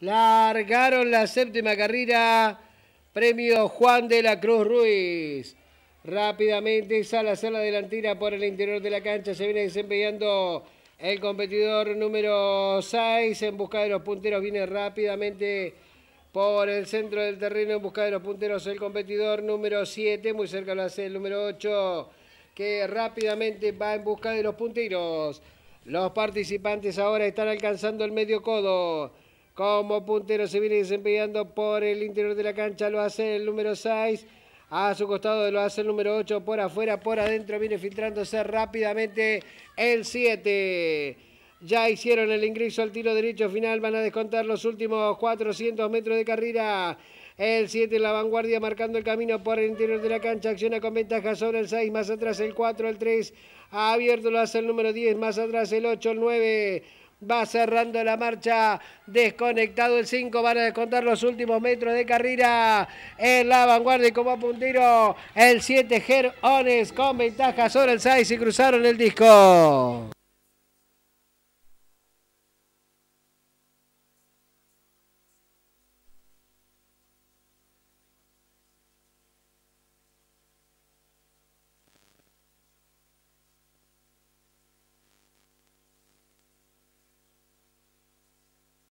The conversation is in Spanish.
Largaron la séptima carrera. Premio Juan de la Cruz Ruiz. Rápidamente sale hacer la delantera por el interior de la cancha. Se viene desempeñando el competidor número 6 en busca de los punteros. Viene rápidamente por el centro del terreno en busca de los punteros. El competidor número 7, muy cerca lo hace el número 8, que rápidamente va en busca de los punteros. Los participantes ahora están alcanzando el medio codo. Como puntero se viene desempeñando por el interior de la cancha, lo hace el número 6. A su costado lo hace el número 8 por afuera, por adentro viene filtrándose rápidamente el 7. Ya hicieron el ingreso al tiro derecho final, van a descontar los últimos 400 metros de carrera. El 7 en la vanguardia marcando el camino por el interior de la cancha. Acciona con ventaja sobre el 6, más atrás el 4, el 3. abierto lo hace el número 10, más atrás el 8, el 9. Va cerrando la marcha, desconectado el 5, van a descontar los últimos metros de carrera. En la vanguardia y como puntero, el 7 Gerones con ventaja sobre el 6 y cruzaron el disco.